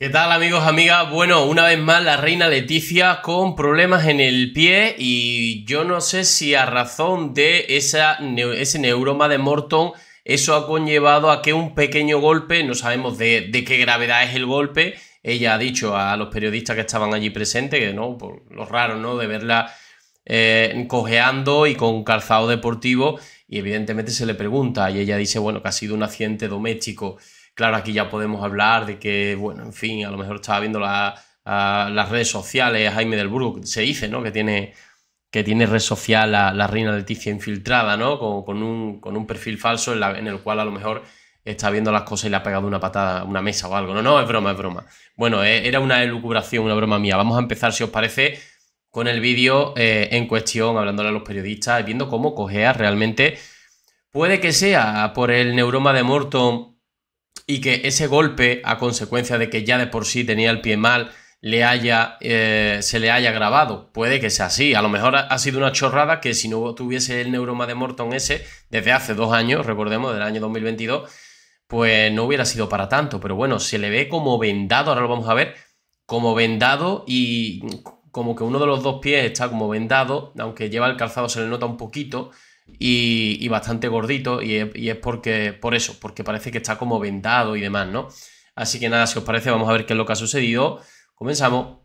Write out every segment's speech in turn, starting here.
¿Qué tal amigos, amigas? Bueno, una vez más la reina Leticia con problemas en el pie y yo no sé si a razón de ese neuroma de Morton eso ha conllevado a que un pequeño golpe, no sabemos de, qué gravedad es el golpe, ella ha dicho a los periodistas que estaban allí presentes, que no, por lo raro, ¿no? De verla eh, cojeando y con calzado deportivo y evidentemente se le pregunta y ella dice, bueno, que ha sido un accidente doméstico. Claro, aquí ya podemos hablar de que, bueno, en fin, a lo mejor estaba viendo las redes sociales, Jaime del Burgo, se dice, ¿no? Que tiene, que tiene red social la, reina Leticia infiltrada, ¿no? Con, un, perfil falso en, el cual a lo mejor está viendo las cosas y le ha pegado una patada a una mesa o algo. No, no, es broma, es broma. Bueno, eh, era una elucubración, una broma mía. Vamos a empezar, si os parece, con el vídeo eh, en cuestión, hablándole a los periodistas, viendo cómo cogea realmente. Puede que sea por el neuroma de Morton y que ese golpe, a consecuencia de que ya de por sí tenía el pie mal, le haya, eh, se le haya grabado. Puede que sea así. A lo mejor ha, ha sido una chorrada que si no tuviese el neuroma de Morton ese desde hace dos años, recordemos, del año 2022, pues no hubiera sido para tanto. Pero bueno, se le ve como vendado, ahora lo vamos a ver, como vendado y como que uno de los dos pies está como vendado, aunque lleva el calzado se le nota un poquito y, bastante gordito y es, porque, por eso, porque parece que está como vendado y demás, ¿no? Así que nada, si os parece, vamos a ver qué es lo que ha sucedido. Comenzamos.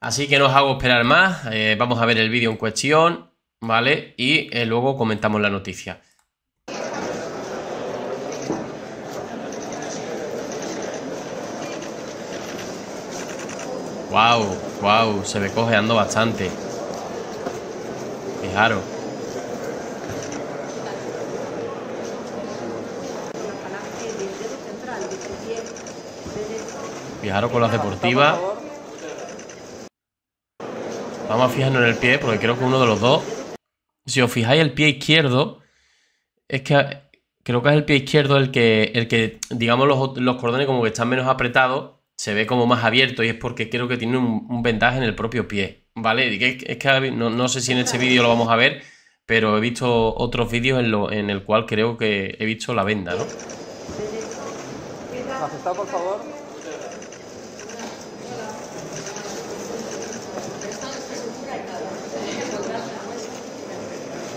Así que no os hago esperar más, eh, vamos a ver el vídeo en cuestión, ¿vale? Y eh, luego comentamos la noticia. Wow, wow, se ve cojeando bastante. Fijaros. Fijaros con las deportivas. Vamos a fijarnos en el pie, porque creo que uno de los dos. Si os fijáis el pie izquierdo, es que creo que es el pie izquierdo el que, el que digamos, los cordones como que están menos apretados se ve como más abierto y es porque creo que tiene un, un en el propio pie, ¿vale? Es, que no, sé si en este vídeo lo vamos a ver, pero he visto otros vídeos en, lo, en el cual creo que he visto la venda, ¿no? por favor?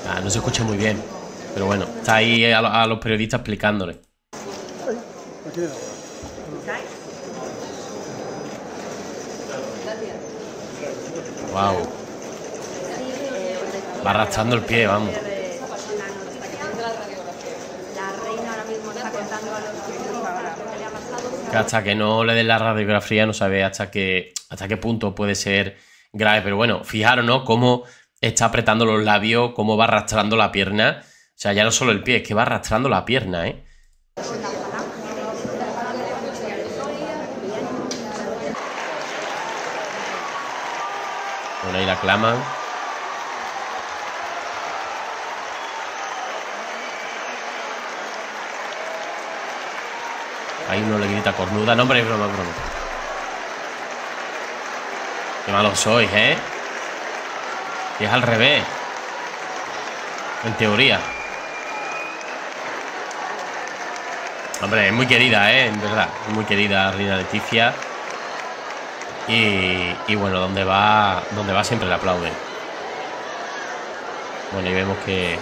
Ah, no se escucha muy bien, pero bueno, está ahí a, los periodistas explicándole. Wow. Va arrastrando el pie, vamos. hasta que no le den la radiografía no sabe hasta qué, hasta qué punto puede ser grave. Pero bueno, fijaros, ¿no? Cómo está apretando los labios, cómo va arrastrando la pierna. O sea, ya no solo el pie, es que va arrastrando la pierna, ¿eh? Bueno, ahí la claman. Ahí uno le grita cornuda. No, hombre, es broma, broma. Qué malos sois, ¿eh? Y es al revés. En teoría. Hombre, es muy querida, ¿eh? En verdad. Muy querida Rina Leticia. Y, bueno, donde va, va siempre le aplauden. Bueno, y vemos que,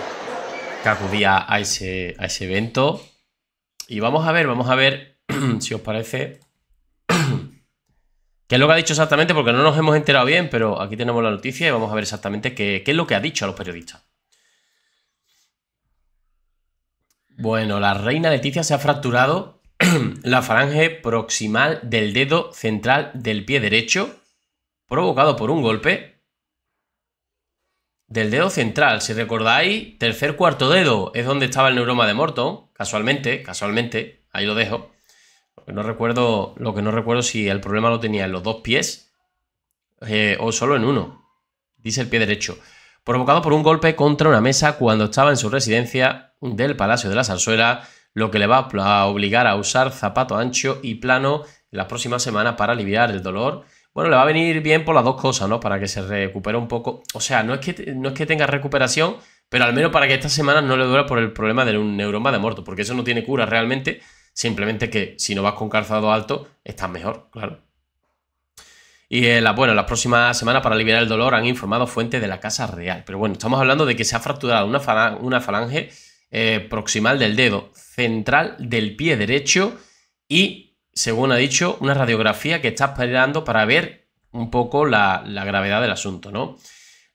acudía a ese, a ese evento. Y vamos a ver, vamos a ver si os parece. ¿Qué es lo que ha dicho exactamente? Porque no nos hemos enterado bien, pero aquí tenemos la noticia y vamos a ver exactamente qué, qué es lo que ha dicho a los periodistas. Bueno, la reina Leticia se ha fracturado la falange proximal del dedo central del pie derecho, provocado por un golpe del dedo central. Si recordáis, tercer cuarto dedo es donde estaba el neuroma de Morton, casualmente, casualmente, ahí lo dejo. Lo que no recuerdo, lo que no recuerdo si el problema lo tenía en los dos pies eh, o solo en uno, dice el pie derecho. Provocado por un golpe contra una mesa cuando estaba en su residencia del Palacio de la Zarzuela lo que le va a obligar a usar zapato ancho y plano la próxima semana para aliviar el dolor. Bueno, le va a venir bien por las dos cosas, ¿no? Para que se recupere un poco. O sea, no es que, no es que tenga recuperación, pero al menos para que esta semana no le dure por el problema de un neuroma de muerto, porque eso no tiene cura realmente. Simplemente que si no vas con calzado alto, estás mejor, claro. Y eh, la, bueno, las próximas semanas para aliviar el dolor han informado fuentes de la Casa Real. Pero bueno, estamos hablando de que se ha fracturado una, falange eh, proximal del dedo, central del pie derecho y, según ha dicho, una radiografía que está esperando para ver un poco la, gravedad del asunto, ¿no?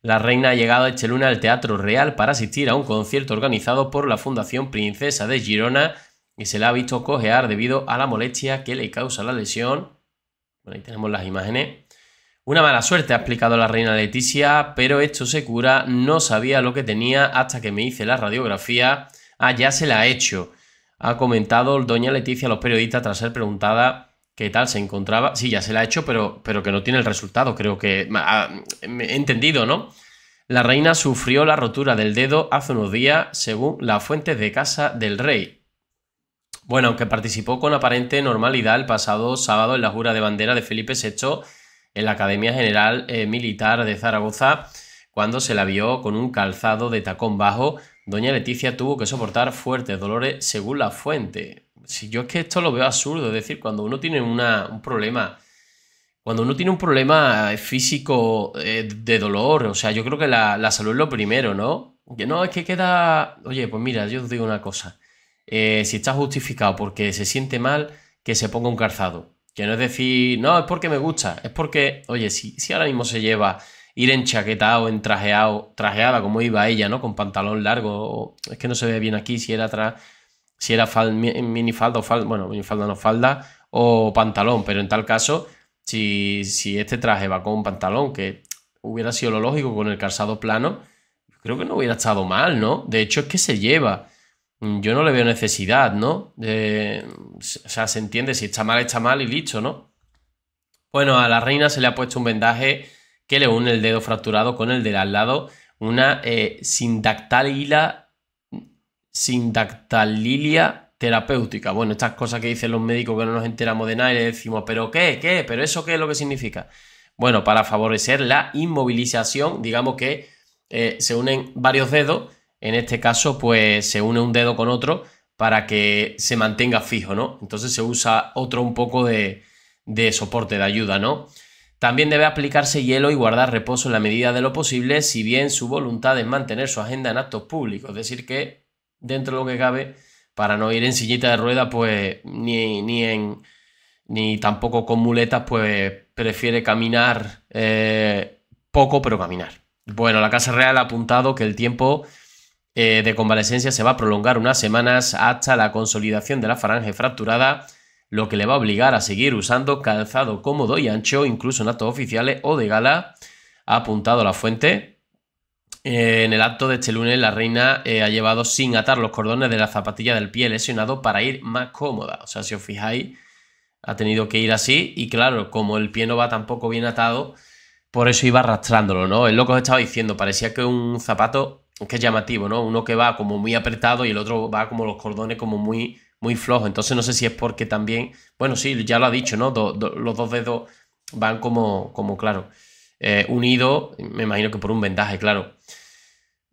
La reina ha llegado este lunes al Teatro Real para asistir a un concierto organizado por la Fundación Princesa de Girona y se la ha visto cojear debido a la molestia que le causa la lesión. Bueno, ahí tenemos las imágenes. Una mala suerte, ha explicado la reina Leticia, pero esto se cura, no sabía lo que tenía hasta que me hice la radiografía. Ah, ya se la ha hecho, ha comentado doña Leticia a los periodistas tras ser preguntada qué tal se encontraba. Sí, ya se la ha hecho, pero, pero que no tiene el resultado, creo que... Ah, he entendido, ¿no? La reina sufrió la rotura del dedo hace unos días, según las fuentes de casa del rey. Bueno, aunque participó con aparente normalidad el pasado sábado en la jura de bandera de Felipe VI, en la Academia General eh, Militar de Zaragoza cuando se la vio con un calzado de tacón bajo. Doña Leticia tuvo que soportar fuertes dolores según la fuente. Si yo es que esto lo veo absurdo, es decir, cuando uno tiene un problema cuando uno tiene un problema eh, físico eh, de dolor, o sea, yo creo que la, salud es lo primero, ¿no? Que no, es que queda. Oye, pues mira, yo os digo una cosa. si está justificado porque se siente mal, que se ponga un calzado. Que no es decir, no, es porque me gusta, es porque, oye, si, si ahora mismo se lleva ir en en trajeado, trajeada como iba ella, ¿no? Con pantalón largo, es que no se ve bien aquí si era atrás, si era minifalda o falda, bueno, minifalda no falda, o pantalón, pero en tal caso, si, si este traje va con un pantalón, que hubiera sido lo lógico con el calzado plano, creo que no hubiera estado mal, ¿no? De hecho, es que se lleva. Mm, yo no le veo necesidad, ¿no? o sea, se entiende, si está mal, está mal y listo, ¿no? Bueno, a la reina se le ha puesto un vendaje que le une el dedo fracturado con el del al lado, una eh, sindactalilia terapéutica. Bueno, estas cosas que dicen los médicos que no nos enteramos de nada y le decimos, ¿pero qué? ¿Qué? ¿Pero eso qué es lo que significa? Bueno, para favorecer la inmovilización, digamos que eh, se unen varios dedos en este caso, pues se une un dedo con otro para que se mantenga fijo, ¿no? Entonces se usa otro un poco de, soporte, de ayuda, ¿no? También debe aplicarse hielo y guardar reposo en la medida de lo posible, si bien su voluntad es mantener su agenda en actos públicos, es decir, que dentro de lo que cabe, para no ir en sillita de ruedas, pues ni, ni ni tampoco con muletas, pues prefiere caminar eh, poco, pero caminar. Bueno, la Casa Real ha apuntado que el tiempo eh, de convalescencia se va a prolongar unas semanas hasta la consolidación de la farange fracturada, lo que le va a obligar a seguir usando calzado cómodo y ancho, incluso en actos oficiales o de gala, ha apuntado la fuente. Eh, en el acto de este lunes, la reina eh, ha llevado sin atar los cordones de la zapatilla del pie lesionado para ir más cómoda. O sea, si os fijáis, ha tenido que ir así y claro, como el pie no va tampoco bien atado, por eso iba arrastrándolo, ¿no? El lo que os estaba diciendo, parecía que un zapato que es llamativo, ¿no? Uno que va como muy apretado y el otro va como los cordones como muy, muy flojos. Entonces no sé si es porque también, bueno, sí, ya lo ha dicho, ¿no? los dos dedos van como, como claro, eh, unidos, me imagino que por un vendaje, claro.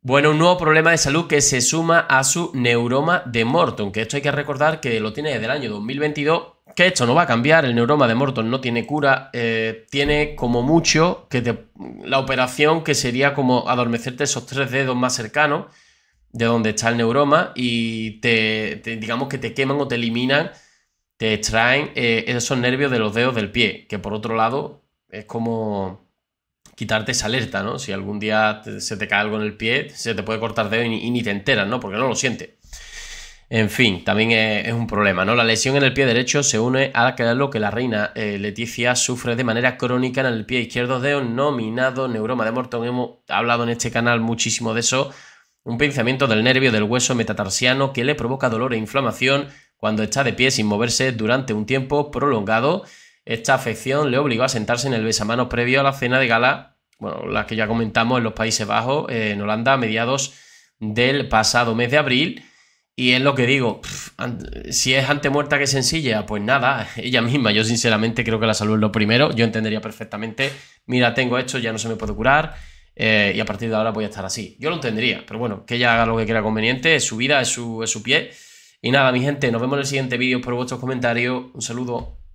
Bueno, un nuevo problema de salud que se suma a su neuroma de Morton, que esto hay que recordar que lo tiene desde el año 2022 que esto no va a cambiar, el neuroma de Morton no tiene cura, eh, tiene como mucho que la operación que sería como adormecerte esos tres dedos más cercanos de donde está el neuroma y te, digamos que te queman o te eliminan, te extraen eh, esos nervios de los dedos del pie, que por otro lado es como quitarte esa alerta, ¿no? Si algún día se te cae algo en el pie, se te puede cortar dedo y, y ni te enteras, ¿no? Porque no lo sientes. En fin, también es, un problema, ¿no? La lesión en el pie derecho se une a lo que la reina eh, Leticia sufre de manera crónica en el pie izquierdo de un nominado neuroma de Morton. Hemos hablado en este canal muchísimo de eso. Un pinzamiento del nervio del hueso metatarsiano que le provoca dolor e inflamación cuando está de pie sin moverse durante un tiempo prolongado. Esta afección le obligó a sentarse en el besamano previo a la cena de gala, bueno, la que ya comentamos en los Países Bajos, eh, en Holanda, a mediados del pasado mes de abril y es lo que digo, si es ante muerta que sencilla, pues nada, ella misma, yo sinceramente creo que la salud es lo primero, yo entendería perfectamente, mira, tengo esto, ya no se me puede curar, eh, y a partir de ahora voy a estar así. Yo lo entendería, pero bueno, que ella haga lo que quiera conveniente, es su vida, es su, es su pie. Y nada, mi gente, nos vemos en el siguiente vídeo, por vuestros comentarios, un saludo.